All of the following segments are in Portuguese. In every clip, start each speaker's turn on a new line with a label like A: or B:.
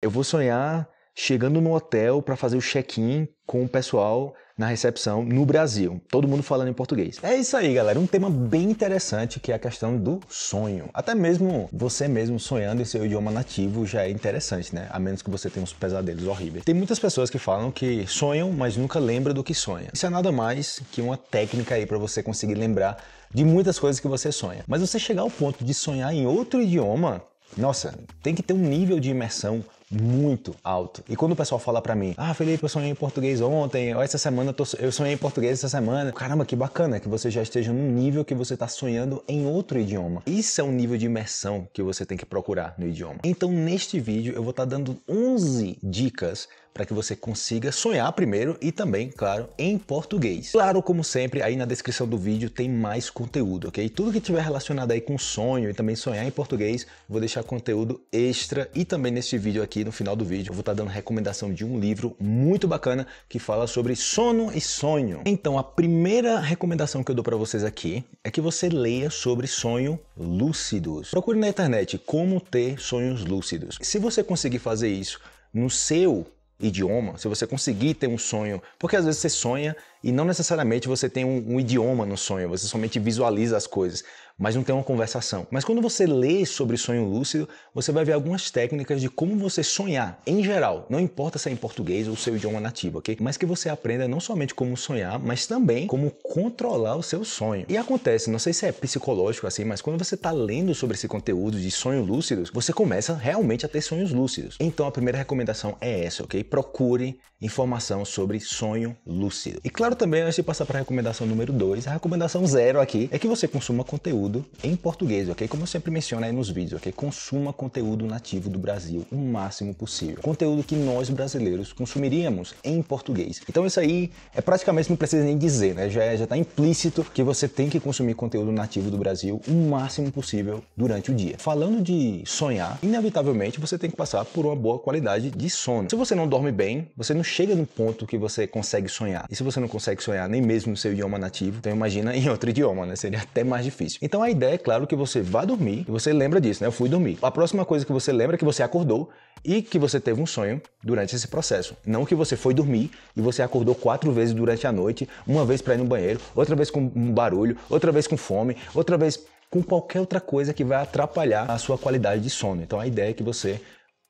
A: Eu vou sonhar chegando no hotel para fazer o check-in com o pessoal na recepção no Brasil, todo mundo falando em português. É isso aí, galera, um tema bem interessante que é a questão do sonho. Até mesmo você mesmo sonhando em seu idioma nativo já é interessante, né? A menos que você tenha uns pesadelos horríveis. Tem muitas pessoas que falam que sonham, mas nunca lembra do que sonha. Isso é nada mais que uma técnica aí para você conseguir lembrar de muitas coisas que você sonha. Mas você chegar ao ponto de sonhar em outro idioma, nossa, tem que ter um nível de imersão muito alto. E quando o pessoal fala para mim, ah, Felipe, eu sonhei em português ontem, ou essa semana eu, tô, eu sonhei em português essa semana. Caramba, que bacana que você já esteja num nível que você está sonhando em outro idioma. Isso é um nível de imersão que você tem que procurar no idioma. Então, neste vídeo, eu vou estar tá dando 11 dicas para que você consiga sonhar primeiro e também, claro, em português. Claro, como sempre, aí na descrição do vídeo tem mais conteúdo, ok? Tudo que tiver relacionado aí com sonho e também sonhar em português, vou deixar conteúdo extra e também neste vídeo aqui, no final do vídeo, eu vou estar tá dando recomendação de um livro muito bacana que fala sobre sono e sonho. Então, a primeira recomendação que eu dou para vocês aqui é que você leia sobre sonho lúcidos. Procure na internet como ter sonhos lúcidos. Se você conseguir fazer isso no seu idioma, se você conseguir ter um sonho, porque às vezes você sonha e não necessariamente você tem um, um idioma no sonho, você somente visualiza as coisas mas não tem uma conversação. Mas quando você lê sobre sonho lúcido, você vai ver algumas técnicas de como você sonhar em geral, não importa se é em português ou seu idioma nativo, ok? Mas que você aprenda não somente como sonhar, mas também como controlar o seu sonho. E acontece, não sei se é psicológico assim, mas quando você está lendo sobre esse conteúdo de sonhos lúcidos, você começa realmente a ter sonhos lúcidos. Então a primeira recomendação é essa, ok? Procure informação sobre sonho lúcido. E claro também, antes de passar para a recomendação número 2, a recomendação zero aqui é que você consuma conteúdo conteúdo em português, ok? Como eu sempre menciono aí nos vídeos, ok? Consuma conteúdo nativo do Brasil o máximo possível. Conteúdo que nós brasileiros consumiríamos em português. Então isso aí é praticamente não precisa nem dizer, né? Já, é, já tá implícito que você tem que consumir conteúdo nativo do Brasil o máximo possível durante o dia. Falando de sonhar, inevitavelmente você tem que passar por uma boa qualidade de sono. Se você não dorme bem, você não chega no ponto que você consegue sonhar. E se você não consegue sonhar nem mesmo no seu idioma nativo, então imagina em outro idioma, né? Seria até mais difícil. Então então a ideia é, claro, que você vá dormir e você lembra disso, né? Eu fui dormir. A próxima coisa que você lembra é que você acordou e que você teve um sonho durante esse processo. Não que você foi dormir e você acordou quatro vezes durante a noite, uma vez para ir no banheiro, outra vez com um barulho, outra vez com fome, outra vez com qualquer outra coisa que vai atrapalhar a sua qualidade de sono. Então a ideia é que você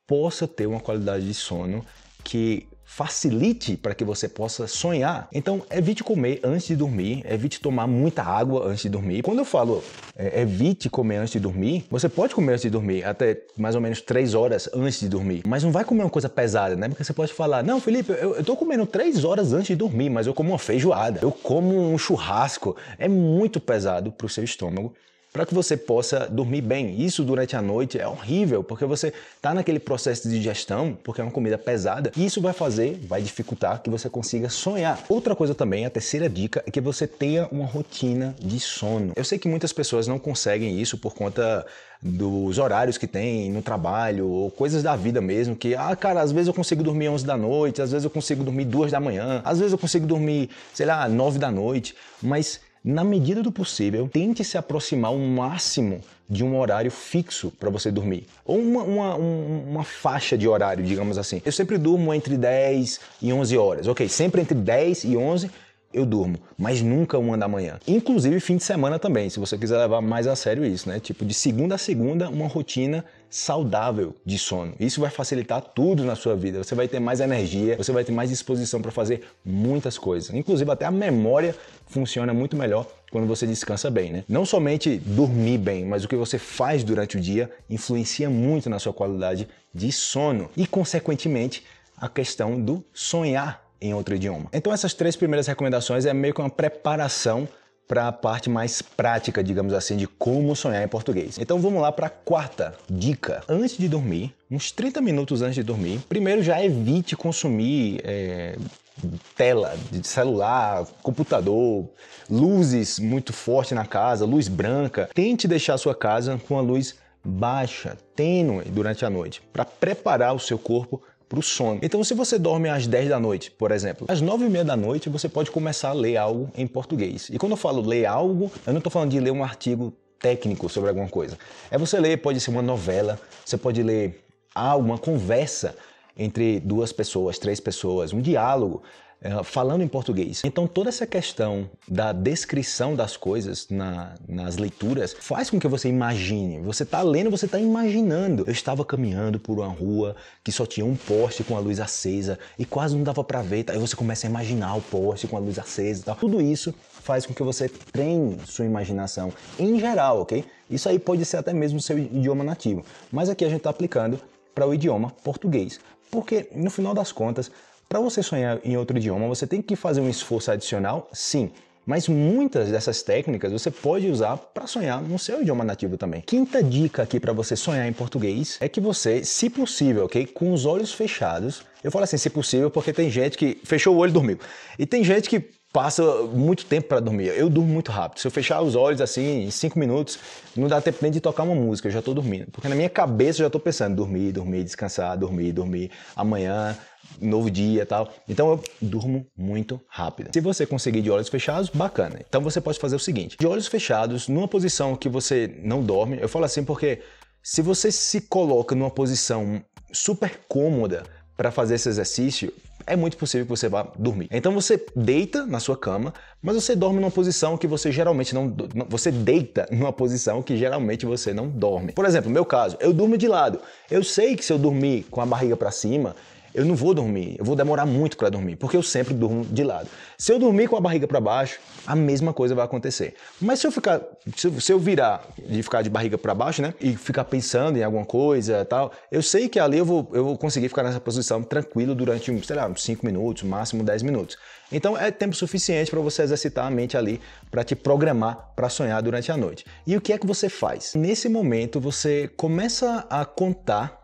A: possa ter uma qualidade de sono que facilite para que você possa sonhar. Então, evite comer antes de dormir, evite tomar muita água antes de dormir. Quando eu falo é, evite comer antes de dormir, você pode comer antes de dormir, até mais ou menos três horas antes de dormir, mas não vai comer uma coisa pesada, né? Porque você pode falar, não, Felipe, eu, estou comendo três horas antes de dormir, mas eu como uma feijoada, eu como um churrasco. É muito pesado para o seu estômago para que você possa dormir bem. Isso durante a noite é horrível, porque você está naquele processo de digestão, porque é uma comida pesada, e isso vai fazer, vai dificultar que você consiga sonhar. Outra coisa também, a terceira dica, é que você tenha uma rotina de sono. Eu sei que muitas pessoas não conseguem isso por conta dos horários que tem no trabalho, ou coisas da vida mesmo, que, ah, cara, às vezes eu consigo dormir 11 da noite, às vezes eu consigo dormir 2 da manhã, às vezes eu consigo dormir, sei lá, 9 da noite, mas na medida do possível, tente se aproximar o máximo de um horário fixo para você dormir. Ou uma, uma, uma, faixa de horário, digamos assim. Eu sempre durmo entre 10 e 11 horas. Ok, sempre entre 10 e 11 eu durmo, mas nunca uma da manhã. Inclusive fim de semana também, se você quiser levar mais a sério isso, né? Tipo, de segunda a segunda, uma rotina saudável de sono. Isso vai facilitar tudo na sua vida. Você vai ter mais energia, você vai ter mais disposição para fazer muitas coisas. Inclusive até a memória funciona muito melhor quando você descansa bem, né? Não somente dormir bem, mas o que você faz durante o dia influencia muito na sua qualidade de sono e consequentemente a questão do sonhar em outro idioma. Então essas três primeiras recomendações é meio que uma preparação para a parte mais prática, digamos assim, de como sonhar em português. Então vamos lá para a quarta dica. Antes de dormir, uns 30 minutos antes de dormir, primeiro já evite consumir é, tela de celular, computador, luzes muito fortes na casa, luz branca. Tente deixar a sua casa com a luz baixa, tênue durante a noite, para preparar o seu corpo para o sono. Então, se você dorme às 10 da noite, por exemplo, às 9 e meia da noite você pode começar a ler algo em português. E quando eu falo ler algo, eu não estou falando de ler um artigo técnico sobre alguma coisa. É você ler, pode ser uma novela, você pode ler algo, ah, uma conversa entre duas pessoas, três pessoas, um diálogo. É, falando em português. Então, toda essa questão da descrição das coisas na, nas leituras faz com que você imagine. Você está lendo, você está imaginando. Eu estava caminhando por uma rua que só tinha um poste com a luz acesa e quase não dava para ver. Tá? Aí você começa a imaginar o poste com a luz acesa e tal. Tudo isso faz com que você treine sua imaginação em geral, ok? Isso aí pode ser até mesmo seu idioma nativo, mas aqui a gente está aplicando para o idioma português. Porque no final das contas, para você sonhar em outro idioma, você tem que fazer um esforço adicional, sim, mas muitas dessas técnicas você pode usar para sonhar no seu idioma nativo também. Quinta dica aqui para você sonhar em português é que você, se possível, ok, com os olhos fechados, eu falo assim, se possível, porque tem gente que fechou o olho e dormiu, e tem gente que passa muito tempo para dormir. Eu durmo muito rápido. Se eu fechar os olhos assim, em cinco minutos, não dá tempo nem de tocar uma música, eu já estou dormindo. Porque na minha cabeça eu já estou pensando, dormir, dormir, descansar, dormir, dormir, amanhã, novo dia tal. Então eu durmo muito rápido. Se você conseguir de olhos fechados, bacana. Então você pode fazer o seguinte: de olhos fechados, numa posição que você não dorme, eu falo assim porque se você se coloca numa posição super cômoda para fazer esse exercício, é muito possível que você vá dormir. Então você deita na sua cama, mas você dorme numa posição que você geralmente não, não você deita numa posição que geralmente você não dorme. Por exemplo, no meu caso, eu durmo de lado. Eu sei que se eu dormir com a barriga para cima, eu não vou dormir, eu vou demorar muito para dormir, porque eu sempre durmo de lado. Se eu dormir com a barriga para baixo, a mesma coisa vai acontecer. Mas se eu ficar, se eu virar de ficar de barriga para baixo, né, e ficar pensando em alguma coisa, tal, eu sei que ali eu vou, eu vou conseguir ficar nessa posição tranquilo durante, sei lá, 5 minutos, máximo 10 minutos. Então é tempo suficiente para você exercitar a mente ali para te programar para sonhar durante a noite. E o que é que você faz? Nesse momento você começa a contar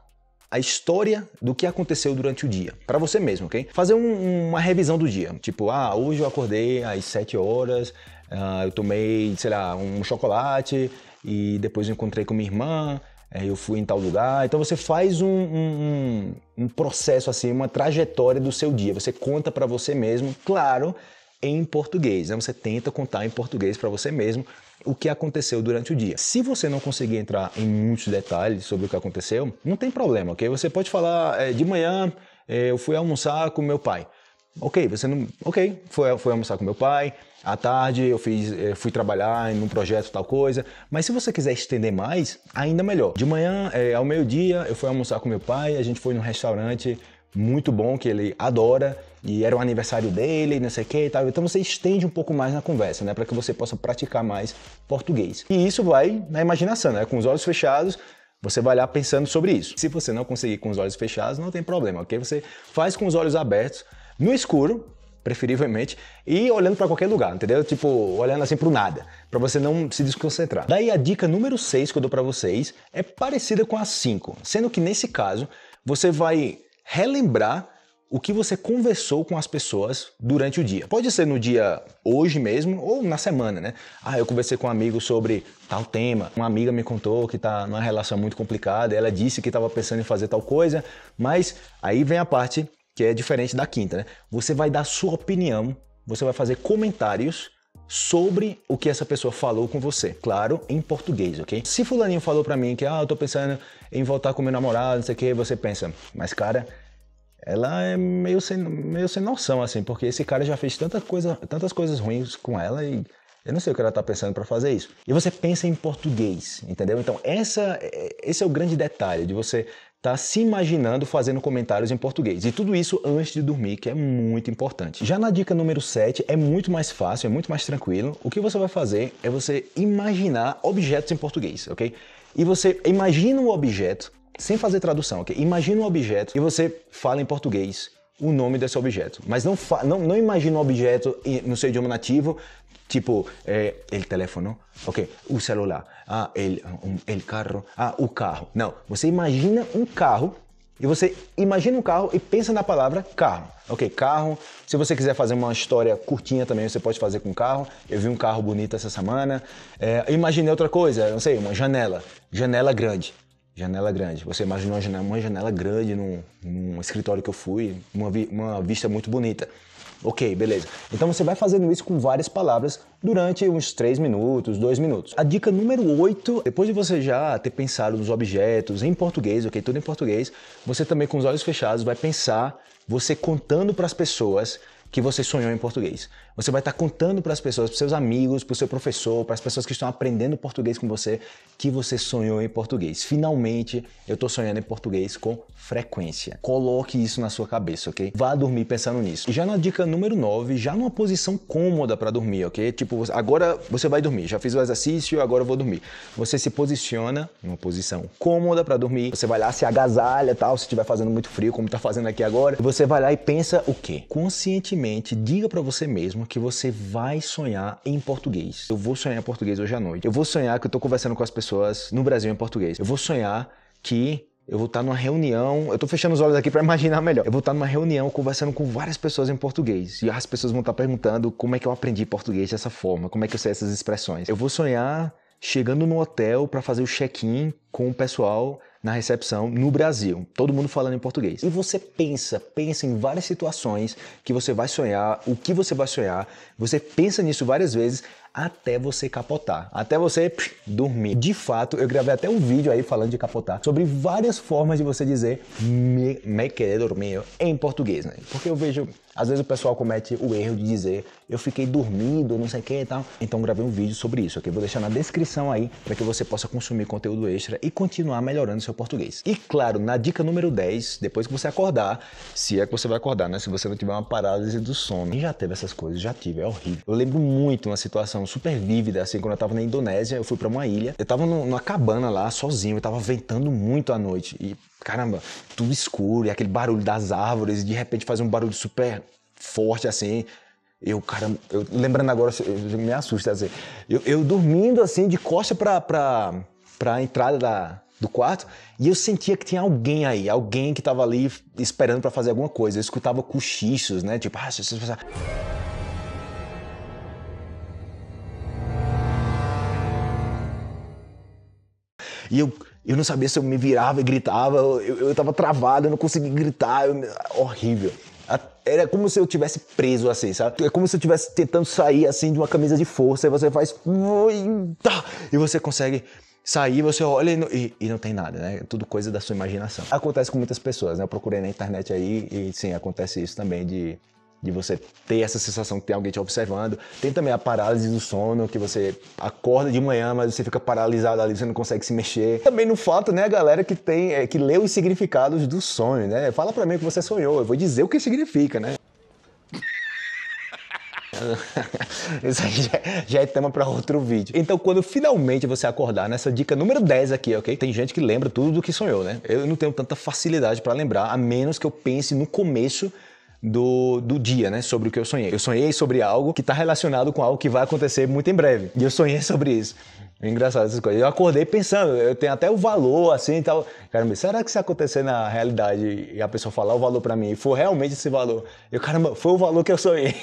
A: a história do que aconteceu durante o dia, para você mesmo, ok? Fazer um, uma revisão do dia, tipo, ah, hoje eu acordei às 7 horas, ah, eu tomei, sei lá, um chocolate e depois eu encontrei com minha irmã, eh, eu fui em tal lugar. Então você faz um, um, um processo assim, uma trajetória do seu dia. Você conta para você mesmo, claro, em português. Né? Você tenta contar em português para você mesmo, o que aconteceu durante o dia. Se você não conseguir entrar em muitos detalhes sobre o que aconteceu, não tem problema, ok? Você pode falar é, de manhã é, eu fui almoçar com meu pai. Ok, você não. Ok, foi, foi almoçar com meu pai. À tarde eu fiz, eh, fui trabalhar em um projeto tal coisa. Mas se você quiser estender mais, ainda melhor. De manhã, é, ao meio-dia, eu fui almoçar com meu pai, a gente foi num restaurante muito bom, que ele adora, e era o aniversário dele, não sei o que e tal. Então você estende um pouco mais na conversa, né, para que você possa praticar mais português. E isso vai na imaginação, né, com os olhos fechados, você vai lá pensando sobre isso. Se você não conseguir com os olhos fechados, não tem problema, ok? Você faz com os olhos abertos, no escuro, preferivelmente, e olhando para qualquer lugar, entendeu? Tipo, olhando assim para o nada, para você não se desconcentrar. Daí a dica número 6 que eu dou para vocês é parecida com a 5, sendo que nesse caso você vai relembrar o que você conversou com as pessoas durante o dia. Pode ser no dia hoje mesmo ou na semana, né? Ah, eu conversei com um amigo sobre tal tema. Uma amiga me contou que tá numa relação muito complicada, ela disse que estava pensando em fazer tal coisa, mas aí vem a parte que é diferente da quinta, né? Você vai dar sua opinião, você vai fazer comentários sobre o que essa pessoa falou com você. Claro, em português, ok? Se fulaninho falou pra mim que, ah, eu tô pensando em voltar com meu namorado, não sei o que, você pensa, mas cara, ela é meio sem, meio sem noção, assim, porque esse cara já fez tanta coisa, tantas coisas ruins com ela e eu não sei o que ela tá pensando para fazer isso. E você pensa em português, entendeu? Então, essa, é, esse é o grande detalhe de você tá se imaginando fazendo comentários em português. E tudo isso antes de dormir, que é muito importante. Já na dica número 7, é muito mais fácil, é muito mais tranquilo. O que você vai fazer é você imaginar objetos em português, ok? E você imagina o um objeto sem fazer tradução, ok? Imagina um objeto e você fala em português o nome desse objeto. Mas não, não, não imagina o um objeto no seu idioma nativo Tipo, eh, el teléfono, ok, o celular, ah, el, um, el carro, ah, o carro. Não, você imagina um carro e você imagina um carro e pensa na palavra carro. Ok, carro. Se você quiser fazer uma história curtinha também, você pode fazer com carro. Eu vi um carro bonito essa semana. É, imaginei outra coisa, não sei, uma janela. Janela grande. Janela grande. Você imaginou uma janela, uma janela grande num, num escritório que eu fui, uma, vi, uma vista muito bonita. Ok, beleza. Então você vai fazendo isso com várias palavras durante uns 3 minutos, 2 minutos. A dica número 8, depois de você já ter pensado nos objetos em português, ok? Tudo em português, você também com os olhos fechados vai pensar você contando para as pessoas que você sonhou em português. Você vai estar tá contando para as pessoas, para seus amigos, para o seu professor, para as pessoas que estão aprendendo português com você, que você sonhou em português. Finalmente, eu estou sonhando em português com frequência. Coloque isso na sua cabeça, ok? Vá dormir pensando nisso. E já na dica número 9, já numa posição cômoda para dormir, ok? Tipo, agora você vai dormir, já fiz o exercício, agora eu vou dormir. Você se posiciona numa posição cômoda para dormir, você vai lá, se agasalha tal, se estiver fazendo muito frio, como está fazendo aqui agora, você vai lá e pensa o quê? Conscientemente diga para você mesmo que você vai sonhar em português. Eu vou sonhar em português hoje à noite. Eu vou sonhar que eu tô conversando com as pessoas no Brasil em português. Eu vou sonhar que eu vou estar tá numa reunião, eu tô fechando os olhos aqui para imaginar melhor. Eu vou estar tá numa reunião conversando com várias pessoas em português e as pessoas vão estar tá perguntando como é que eu aprendi português dessa forma, como é que eu sei essas expressões. Eu vou sonhar chegando no hotel para fazer o check-in com o pessoal na recepção no Brasil, todo mundo falando em português. E você pensa, pensa em várias situações que você vai sonhar, o que você vai sonhar, você pensa nisso várias vezes até você capotar, até você psh, dormir. De fato, eu gravei até um vídeo aí falando de capotar, sobre várias formas de você dizer me, me querer dormir em português, né? Porque eu vejo, às vezes o pessoal comete o erro de dizer eu fiquei dormindo, não sei o que e tal. Então gravei um vídeo sobre isso, ok? Vou deixar na descrição aí para que você possa consumir conteúdo extra e continuar melhorando seu português. E claro, na dica número 10, depois que você acordar, se é que você vai acordar, né? Se você não tiver uma parálise do sono. E já teve essas coisas, já tive, é horrível. Eu lembro muito uma situação super vívida, assim, quando eu tava na Indonésia, eu fui para uma ilha, eu tava numa cabana lá, sozinho, eu tava ventando muito à noite, e caramba, tudo escuro, e aquele barulho das árvores, e de repente faz um barulho super forte, assim, eu, cara, eu, lembrando agora, eu, me assusta, assim, eu, eu dormindo, assim, de costa pra, pra, pra entrada da, do quarto e eu sentia que tinha alguém aí, alguém que estava ali esperando para fazer alguma coisa. Eu escutava cochichos, né? Tipo, ah, E eu, eu não sabia se eu me virava e gritava, eu, eu, tava travado, eu não conseguia gritar, eu, horrível. Era como se eu tivesse preso assim, sabe? É como se eu tivesse tentando sair assim de uma camisa de força, e você faz. E você consegue sair, você olha e não, e, e não, tem nada, né? É tudo coisa da sua imaginação. Acontece com muitas pessoas, né? Eu procurei na internet aí e sim, acontece isso também de de você ter essa sensação que tem alguém te observando. Tem também a parálise do sono, que você acorda de manhã, mas você fica paralisado ali, você não consegue se mexer. Também no fato, né, a galera que tem, é, que lê os significados do sonho, né? Fala para mim o que você sonhou, eu vou dizer o que significa, né? Isso aí já, já é tema para outro vídeo. Então, quando finalmente você acordar nessa dica número 10 aqui, ok? Tem gente que lembra tudo do que sonhou, né? Eu não tenho tanta facilidade para lembrar, a menos que eu pense no começo do, do dia, né? Sobre o que eu sonhei. Eu sonhei sobre algo que está relacionado com algo que vai acontecer muito em breve. E eu sonhei sobre isso. É engraçado essas coisas. Eu acordei pensando, eu tenho até o valor assim e tal. Caramba, será que se acontecer na realidade e a pessoa falar o valor para mim e for realmente esse valor? Eu, caramba, foi o valor que eu sonhei.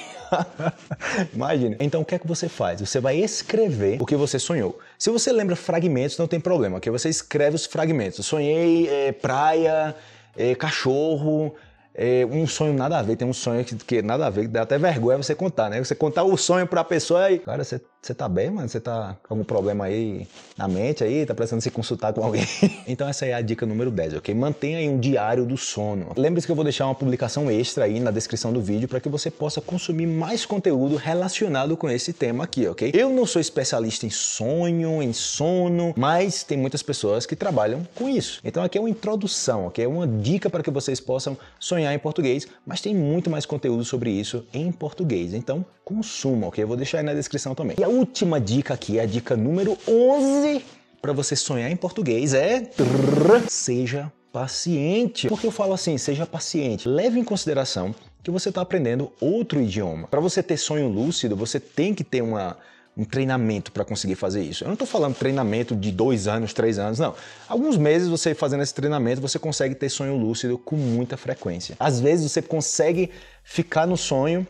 A: Imagina. Então o que é que você faz? Você vai escrever o que você sonhou. Se você lembra fragmentos, não tem problema, que você escreve os fragmentos. Sonhei é, praia, é, cachorro, é um sonho nada a ver. Tem um sonho que, que nada a ver, que dá até vergonha você contar, né? Você contar o sonho pra pessoa aí. Cara, você, você tá bem, mano? Você tá com algum problema aí na mente aí? Tá precisando se consultar com alguém? então essa é a dica número 10, ok? Mantenha aí um diário do sono. Lembre-se que eu vou deixar uma publicação extra aí na descrição do vídeo para que você possa consumir mais conteúdo relacionado com esse tema aqui, ok? Eu não sou especialista em sonho, em sono, mas tem muitas pessoas que trabalham com isso. Então aqui é uma introdução, ok? É uma dica para que vocês possam sonhar acompanhar em português, mas tem muito mais conteúdo sobre isso em português. Então, consuma, ok? Eu vou deixar aí na descrição também. E a última dica aqui, a dica número 11 para você sonhar em português é seja paciente. Porque eu falo assim, seja paciente. Leve em consideração que você está aprendendo outro idioma. Para você ter sonho lúcido, você tem que ter uma um treinamento para conseguir fazer isso. Eu não estou falando treinamento de dois anos, três anos, não. Alguns meses você fazendo esse treinamento, você consegue ter sonho lúcido com muita frequência. Às vezes você consegue ficar no sonho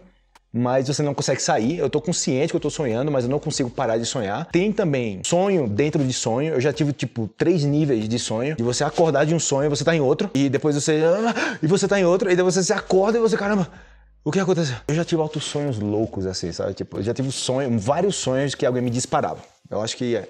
A: mas você não consegue sair. Eu tô consciente que eu tô sonhando, mas eu não consigo parar de sonhar. Tem também sonho dentro de sonho. Eu já tive tipo três níveis de sonho. De você acordar de um sonho, você tá em outro, e depois você ah, e você tá em outro, e daí você se acorda e você caramba, o que aconteceu? Eu já tive altos sonhos loucos, assim, sabe? Tipo, eu já tive sonho, vários sonhos que alguém me disparava. Eu acho que.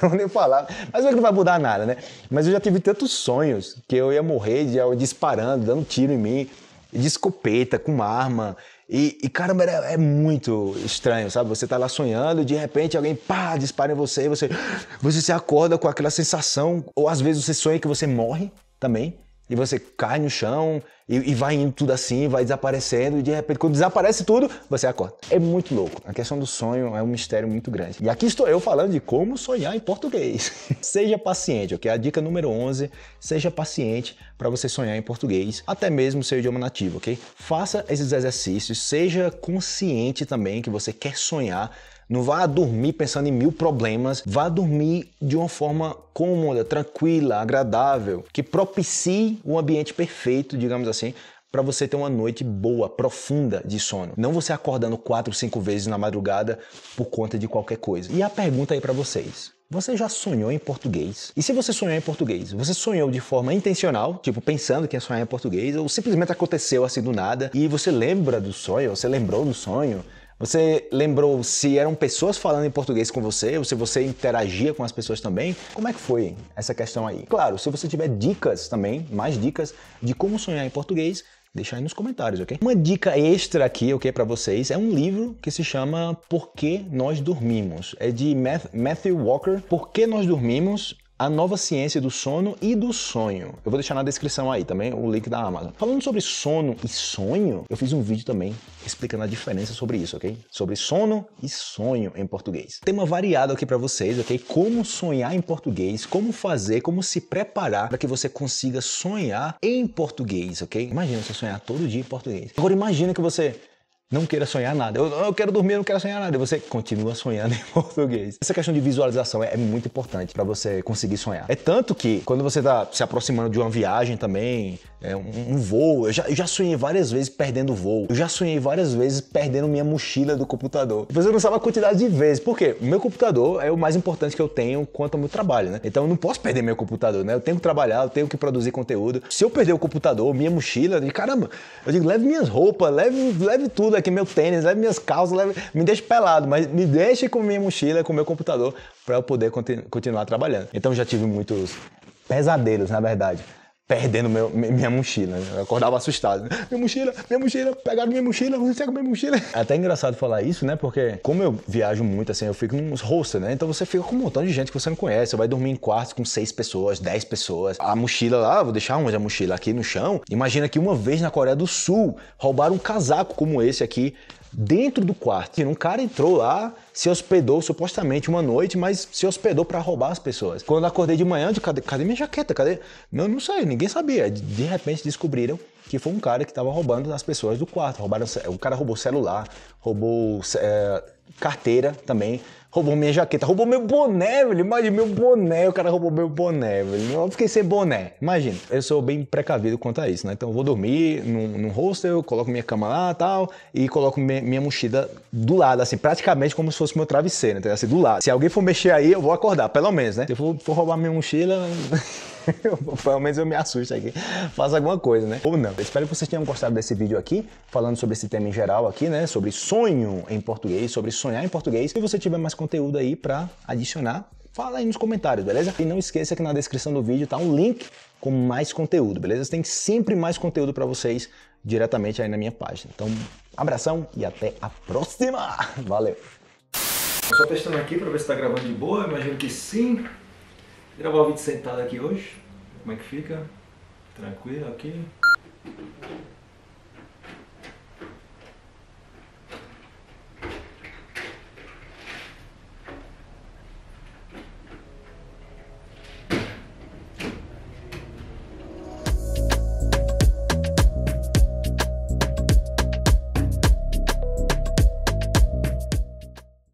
A: não nem falar, mas é que não vai mudar nada, né? Mas eu já tive tantos sonhos que eu ia morrer de, eu disparando, dando tiro em mim, de escopeta, com arma. E, e caramba, é, é muito estranho, sabe? Você tá lá sonhando e de repente alguém pá, dispara em você, e você, você se acorda com aquela sensação, ou às vezes você sonha que você morre também. E você cai no chão e, e, vai indo tudo assim, vai desaparecendo, e de repente, quando desaparece tudo, você acorda. É muito louco. A questão do sonho é um mistério muito grande. E aqui estou eu falando de como sonhar em português. seja paciente, ok? A dica número 11, seja paciente para você sonhar em português, até mesmo seu idioma nativo, ok? Faça esses exercícios, seja consciente também que você quer sonhar não vá dormir pensando em mil problemas, vá dormir de uma forma cômoda, tranquila, agradável, que propicie um ambiente perfeito, digamos assim, para você ter uma noite boa, profunda de sono. Não você acordando quatro, cinco vezes na madrugada por conta de qualquer coisa. E a pergunta aí para vocês: você já sonhou em português? E se você sonhou em português, você sonhou de forma intencional, tipo pensando que ia sonhar em português, ou simplesmente aconteceu assim do nada e você lembra do sonho, você lembrou do sonho? Você lembrou se eram pessoas falando em português com você ou se você interagia com as pessoas também? Como é que foi essa questão aí? Claro, se você tiver dicas também, mais dicas de como sonhar em português, deixa aí nos comentários, ok? Uma dica extra aqui, ok, para vocês, é um livro que se chama Por que Nós Dormimos. É de Matthew Walker. Por que Nós Dormimos a nova ciência do sono e do sonho. Eu vou deixar na descrição aí também o link da Amazon. Falando sobre sono e sonho, eu fiz um vídeo também explicando a diferença sobre isso, ok? Sobre sono e sonho em português. Tema variado aqui para vocês, ok? Como sonhar em português, como fazer, como se preparar para que você consiga sonhar em português, ok? Imagina você sonhar todo dia em português. Agora imagina que você não queira sonhar nada. Eu, eu quero dormir, eu não quero sonhar nada. E você continua sonhando em português. Essa questão de visualização é, é muito importante para você conseguir sonhar. É tanto que quando você está se aproximando de uma viagem também, é, um, um voo. Eu já, eu já sonhei várias vezes perdendo voo. Eu já sonhei várias vezes perdendo minha mochila do computador. Eu não sabia a quantidade de vezes. Por quê? O meu computador é o mais importante que eu tenho quanto ao meu trabalho, né? Então eu não posso perder meu computador, né? Eu tenho que trabalhar, eu tenho que produzir conteúdo. Se eu perder o computador, minha mochila, digo, caramba, eu digo, leve minhas roupas, leve, leve tudo aqui, meu tênis, leve minhas calças, leve, me deixe pelado, mas me deixe com minha mochila, com meu computador, para eu poder continu continuar trabalhando. Então já tive muitos pesadelos, na verdade perdendo meu, minha mochila. Né? Eu acordava assustado. Né? Minha mochila, minha mochila, pegaram minha mochila, você com minha mochila. É até engraçado falar isso, né? Porque como eu viajo muito, assim, eu fico nos hostels, né? Então você fica com um montão de gente que você não conhece. Você vai dormir em quartos com seis pessoas, dez pessoas. A mochila lá, vou deixar onde a mochila? Aqui no chão. Imagina que uma vez na Coreia do Sul roubaram um casaco como esse aqui dentro do quarto. Assim, um cara entrou lá, se hospedou supostamente uma noite, mas se hospedou para roubar as pessoas. Quando acordei de manhã, de cadê, cadê minha jaqueta? Cadê? Não, não sei, ninguém sabia. De repente descobriram que foi um cara que estava roubando as pessoas do quarto. Roubaram, o cara roubou celular, roubou é, carteira também, Roubou minha jaqueta, roubou meu boné, velho. Imagina, meu boné, o cara roubou meu boné, velho. Eu fiquei sem boné, imagina. Eu sou bem precavido quanto a isso, né? Então eu vou dormir num, num hostel, coloco minha cama lá tal, e coloco minha, minha, mochila do lado, assim, praticamente como se fosse meu travesseiro, entendeu? Assim, do lado. Se alguém for mexer aí, eu vou acordar, pelo menos, né? Se eu for, for roubar minha mochila. Pelo menos eu me assusto aqui. Faça alguma coisa, né? Ou não. Eu espero que vocês tenham gostado desse vídeo aqui, falando sobre esse tema em geral aqui, né? Sobre sonho em português, sobre sonhar em português. Se você tiver mais conteúdo aí para adicionar, fala aí nos comentários, beleza? E não esqueça que na descrição do vídeo tá um link com mais conteúdo, beleza? Tem sempre mais conteúdo para vocês diretamente aí na minha página. Então, abração e até a próxima. Valeu. Só testando aqui para ver se está gravando de boa, imagino que sim. Gravar o vídeo sentado aqui hoje. Como é que fica? Tranquilo aqui.